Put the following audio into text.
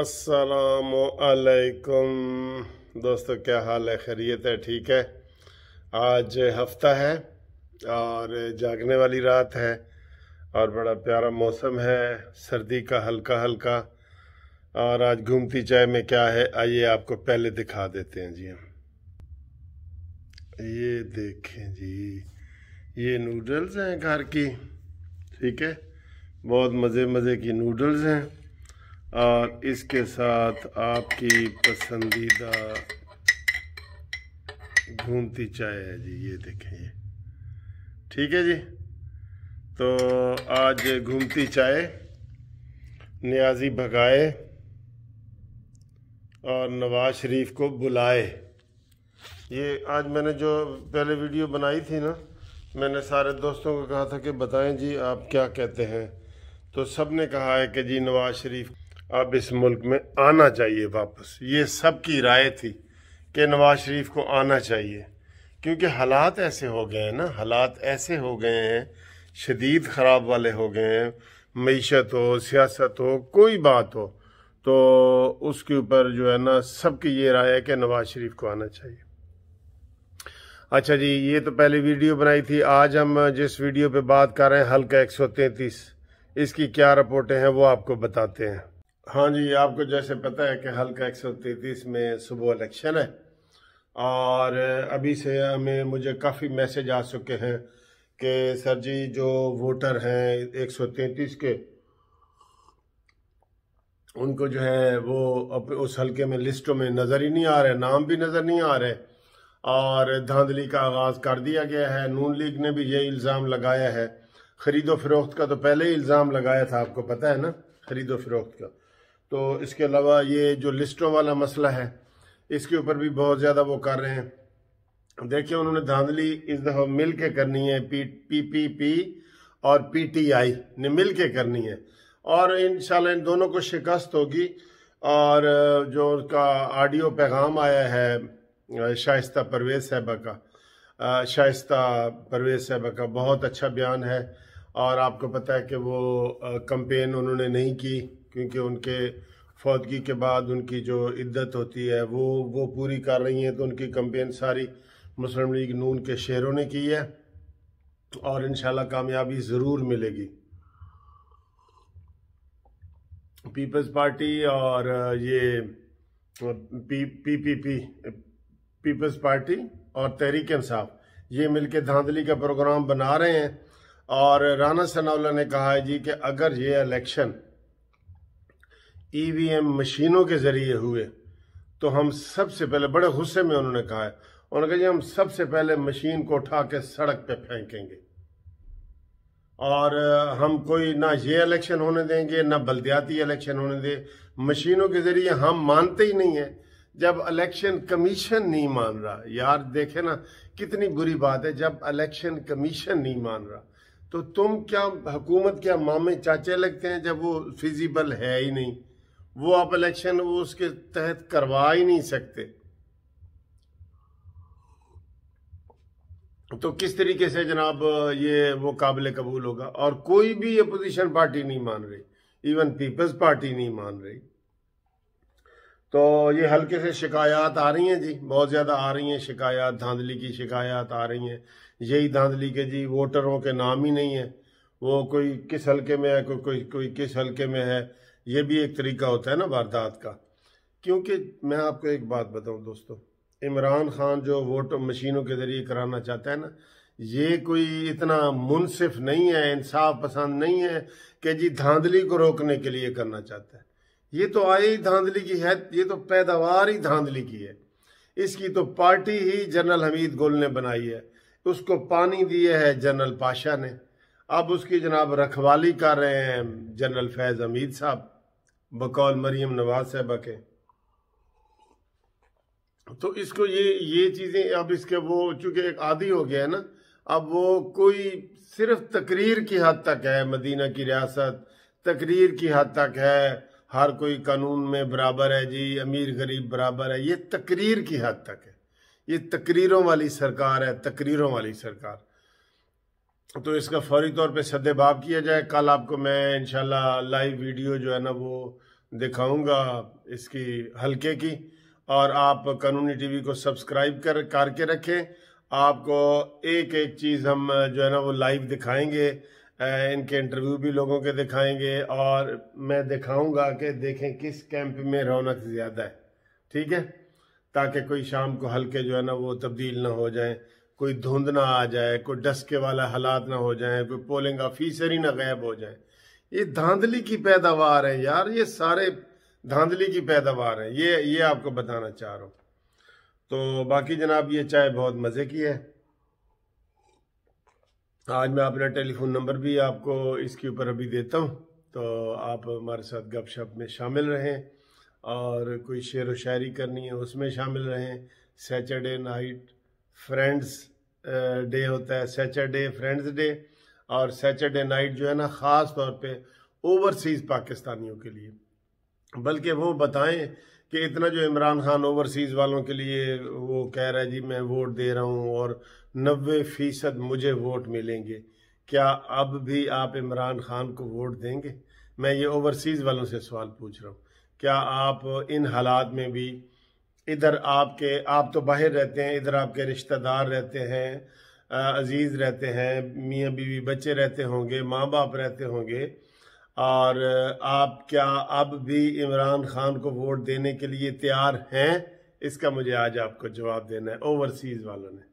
असलकुम दोस्तों क्या हाल है खैरियत है ठीक है आज हफ्ता है और जागने वाली रात है और बड़ा प्यारा मौसम है सर्दी का हल्का हल्का और आज घूमती चाय में क्या है आइए आपको पहले दिखा देते हैं जी हम ये देखें जी ये नूडल्स हैं घर की ठीक है बहुत मज़े मज़े की नूडल्स हैं और इसके साथ आपकी पसंदीदा घूमती चाय है जी ये देखें ये ठीक है जी तो आज घूमती चाय न्याजी भगाए और नवाज शरीफ को बुलाए ये आज मैंने जो पहले वीडियो बनाई थी ना मैंने सारे दोस्तों को कहा था कि बताएं जी आप क्या कहते हैं तो सब ने कहा है कि जी नवाज शरीफ अब इस मुल्क में आना चाहिए वापस ये सब की राय थी कि नवाज शरीफ को आना चाहिए क्योंकि हालात ऐसे हो गए हैं ना हालात ऐसे हो गए हैं शदीद ख़राब वाले हो गए हैं मीशत हो सियासत हो कोई बात हो तो उसके ऊपर जो है ना सबकी ये राय है कि नवाज शरीफ को आना चाहिए अच्छा जी ये तो पहले वीडियो बनाई थी आज हम जिस वीडियो पे बात कर रहे हैं हल्का 133 इसकी क्या रिपोर्टें हैं वो आपको बताते हैं हाँ जी आपको जैसे पता है कि हल्का 133 में सुबह इलेक्शन है और अभी से हमें मुझे काफ़ी मैसेज आ चुके हैं कि सर जी जो वोटर हैं 133 के उनको जो है वो उस हल्के में लिस्टों में नज़र ही नहीं आ रहे नाम भी नज़र नहीं आ रहे और धांधली का आगाज़ कर दिया गया है नून लीग ने भी ये इल्ज़ाम लगाया है ख़रीदो फरोख्त का तो पहले ही इल्ज़ाम लगाया था आपको पता है ना ख़रीदो फरोख्त का तो इसके अलावा ये जो लिस्टों वाला मसला है इसके ऊपर भी बहुत ज़्यादा वो कर रहे हैं देखिए उन्होंने धांधली इस दफ़ा मिल के करनी है पी पी पी, पी और पी टी आई ने मिल के करनी है और इन इन दोनों को शिकस्त होगी और जो उनका ऑडियो पैगाम आया है शाइस्त परवेज साहबा का शाइस्त परवेज साहबा का बहुत अच्छा बयान है और आपको पता है कि वो कंपेन उन्होंने नहीं की क्योंकि उनके फौदगी के बाद उनकी जो इद्दत होती है वो वो पूरी कर रही हैं तो उनकी कंपेन सारी मुस्लिम लीग नून के शेरों ने की है तो और इन कामयाबी ज़रूर मिलेगी पीपल्स पार्टी और ये P P P P peoples party और तहरीक इंसाफ ये मिलके धांधली का प्रोग्राम बना रहे हैं और राना सनावला ने कहा है जी कि अगर ये इलेक्शन ईवीएम मशीनों के जरिए हुए तो हम सबसे पहले बड़े गुस्से में उन्होंने कहा है उन्होंने कहा हम सबसे पहले मशीन को उठा के सड़क पे फेंकेंगे और हम कोई ना ये इलेक्शन होने देंगे ना बलदियाती इलेक्शन होने दें मशीनों के जरिए हम मानते ही नहीं है जब इलेक्शन कमीशन नहीं मान रहा यार देखे ना कितनी बुरी बात है जब इलेक्शन कमीशन नहीं मान रहा तो तुम क्या हुकूमत क्या मामे चाचे लगते हैं जब वो फिजिबल है ही नहीं वो आप इलेक्शन वो उसके तहत करवा ही नहीं सकते तो किस तरीके से जनाब ये वो काबिल कबूल होगा और कोई भी अपोजिशन पार्टी नहीं मान रही इवन पीपल्स पार्टी नहीं मान रही तो ये हल्के से शिकायत आ रही हैं जी बहुत ज़्यादा आ रही हैं शिकायत धांधली की शिकायत आ रही हैं यही धांधली के जी वोटरों के नाम ही नहीं है वो कोई किस हल्के में है कोई कोई कोई किस हल्के में है ये भी एक तरीका होता है ना वारदात का क्योंकि मैं आपको एक बात बताऊं दोस्तों इमरान खान जो वोट मशीनों के जरिए कराना चाहता है ना ये कोई इतना मुनसिफ नहीं है इंसाफ पसंद नहीं है कि जी धांधली को रोकने के लिए करना चाहता है ये तो आए ही धांधली की है ये तो पैदावार ही धांधली की है इसकी तो पार्टी ही जनरल हमीद गोल ने बनाई है उसको पानी दिए है जनरल पाशा ने अब उसकी जनाब रखवाली कर रहे हैं जनरल फैज़ हमीद साहब बकौल मरियम नवाज साहबा के तो इसको ये ये चीज़ें अब इसके वो चूंकि एक आदि हो गया है ना अब वो कोई सिर्फ तकरीर की हद तक है मदीना की रियासत तकरीर की हद तक है हर कोई कानून में बराबर है जी अमीर गरीब बराबर है ये तकरीर की हद तक है ये तकरीरों वाली सरकार है तकरीरों वाली सरकार तो इसका फौरी तौर पे सदेबाब किया जाए कल आपको मैं इनशाला लाइव वीडियो जो है ना वो दिखाऊंगा इसकी हल्के की और आप कानूनी टीवी को सब्सक्राइब कर करके रखें आपको एक एक चीज़ हम जो है ना वो लाइव दिखाएंगे इनके इंटरव्यू भी लोगों के दिखाएंगे और मैं दिखाऊंगा कि देखें किस कैंप में रौनक ज़्यादा है ठीक है ताकि कोई शाम को हल्के जो है ना वो तब्दील ना हो जाए कोई धुंध ना आ जाए कोई डस्के वाला हालात ना हो जाए कोई पोलिंग ऑफिसर ही ना गायब हो जाए ये धांधली की पैदावार है यार ये सारे धांधली की पैदावार है ये ये आपको बताना चाह रहा हूँ तो बाकी जनाब ये चाय बहुत मज़े की है आज मैं अपना टेलीफोन नंबर भी आपको इसके ऊपर अभी देता हूँ तो आप हमारे साथ गपशप में शामिल रहें और कोई शेर व शायरी करनी है उसमें शामिल रहें सैटरडे नाइट फ्रेंड्स डे होता है सैटरडे फ्रेंड्स डे और सैटरडे नाइट जो है ना ख़ास तौर पे ओवरसीज़ पाकिस्तानियों के लिए बल्कि वो बताएं कि इतना जो इमरान खान ओवरसीज़ वालों के लिए वो कह रहा है जी मैं वोट दे रहा हूँ और नबे फ़ीसद मुझे वोट मिलेंगे क्या अब भी आप इमरान खान को वोट देंगे मैं ये ओवरसीज़ वालों से सवाल पूछ रहा हूँ क्या आप इन हालात में भी इधर आपके आप तो बाहर रहते हैं इधर आपके रिश्तेदार रहते हैं अजीज़ रहते हैं मियाँ बीवी बच्चे रहते होंगे माँ बाप रहते होंगे और आप क्या अब भी इमरान खान को वोट देने के लिए तैयार हैं इसका मुझे आज आपको जवाब देना है ओवरसीज़ वालों ने